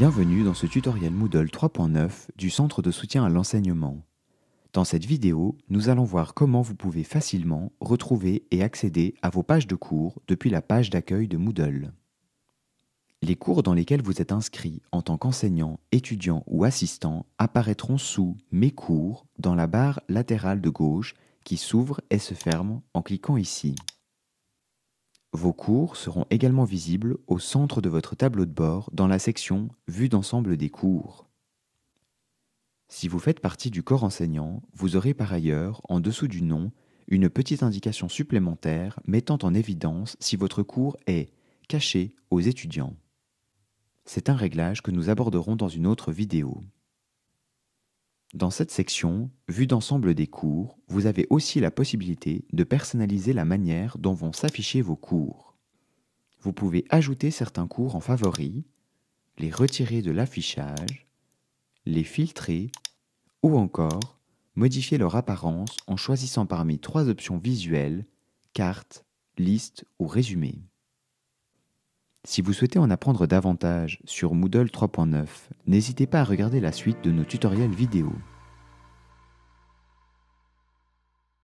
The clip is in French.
Bienvenue dans ce tutoriel Moodle 3.9 du Centre de soutien à l'enseignement. Dans cette vidéo, nous allons voir comment vous pouvez facilement retrouver et accéder à vos pages de cours depuis la page d'accueil de Moodle. Les cours dans lesquels vous êtes inscrit en tant qu'enseignant, étudiant ou assistant apparaîtront sous Mes cours dans la barre latérale de gauche qui s'ouvre et se ferme en cliquant ici. Vos cours seront également visibles au centre de votre tableau de bord dans la section Vue d'ensemble des cours. Si vous faites partie du corps enseignant, vous aurez par ailleurs, en dessous du nom, une petite indication supplémentaire mettant en évidence si votre cours est caché aux étudiants. C'est un réglage que nous aborderons dans une autre vidéo. Dans cette section, vue d'ensemble des cours, vous avez aussi la possibilité de personnaliser la manière dont vont s'afficher vos cours. Vous pouvez ajouter certains cours en favoris, les retirer de l'affichage, les filtrer ou encore modifier leur apparence en choisissant parmi trois options visuelles, cartes, liste ou résumé. Si vous souhaitez en apprendre davantage sur Moodle 3.9, n'hésitez pas à regarder la suite de nos tutoriels vidéo.